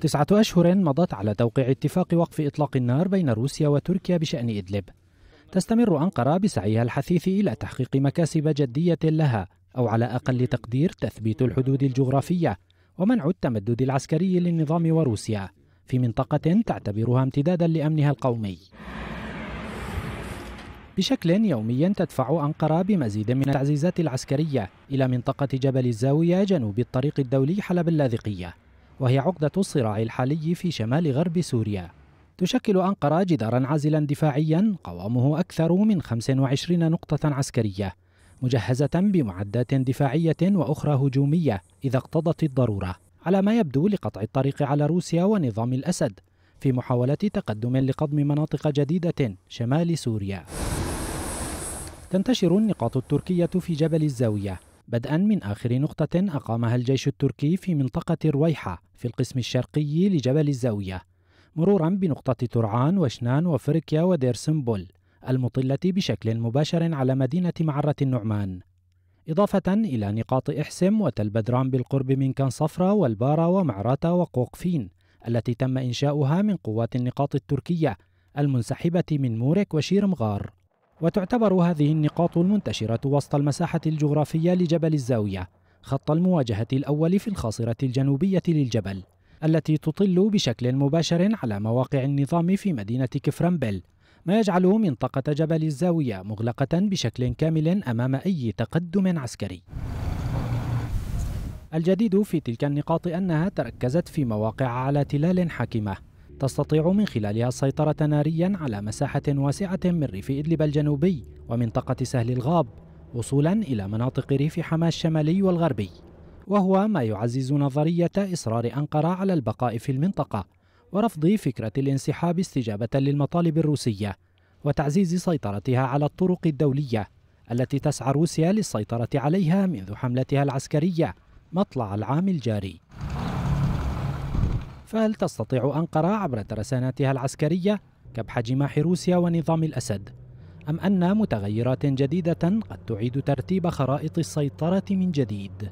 تسعة أشهر مضت على توقيع اتفاق وقف إطلاق النار بين روسيا وتركيا بشأن إدلب تستمر أنقرة بسعيها الحثيث إلى تحقيق مكاسب جدية لها أو على أقل تقدير تثبيت الحدود الجغرافية ومنع التمدد العسكري للنظام وروسيا في منطقة تعتبرها امتدادا لأمنها القومي بشكل يومي تدفع أنقرة بمزيد من التعزيزات العسكرية إلى منطقة جبل الزاوية جنوب الطريق الدولي حلب اللاذقية وهي عقدة الصراع الحالي في شمال غرب سوريا تشكل أنقرة جدارا عازلا دفاعيا قوامه أكثر من 25 نقطة عسكرية مجهزة بمعدات دفاعية وأخرى هجومية إذا اقتضت الضرورة على ما يبدو لقطع الطريق على روسيا ونظام الأسد في محاولة تقدم لقضم مناطق جديدة شمال سوريا تنتشر النقاط التركية في جبل الزاوية بدءا من آخر نقطة أقامها الجيش التركي في منطقة رويحه في القسم الشرقي لجبل الزاوية مرورا بنقطة ترعان وشنان وفركيا ودير سمبل المطلة بشكل مباشر على مدينة معرة النعمان إضافة إلى نقاط إحسم وتل بدران بالقرب من كنصفرة والبارة ومعراتة وقوقفين التي تم إنشاؤها من قوات النقاط التركية المنسحبة من مورك وشيرمغار وتعتبر هذه النقاط المنتشرة وسط المساحة الجغرافية لجبل الزاوية خط المواجهة الأول في الخاصرة الجنوبية للجبل التي تطل بشكل مباشر على مواقع النظام في مدينة كفرنبل ما يجعل منطقة جبل الزاوية مغلقة بشكل كامل أمام أي تقدم عسكري الجديد في تلك النقاط أنها تركزت في مواقع على تلال حاكمة تستطيع من خلالها السيطرة ناريا على مساحة واسعة من ريف إدلب الجنوبي ومنطقة سهل الغاب وصولا إلى مناطق ريف حماة الشمالي والغربي وهو ما يعزز نظرية إصرار أنقرة على البقاء في المنطقة ورفض فكرة الانسحاب استجابة للمطالب الروسية وتعزيز سيطرتها على الطرق الدولية التي تسعى روسيا للسيطرة عليها منذ حملتها العسكرية مطلع العام الجاري فهل تستطيع أنقرة عبر ترساناتها العسكرية كبح جماح روسيا ونظام الأسد؟ أم أن متغيرات جديدة قد تعيد ترتيب خرائط السيطرة من جديد؟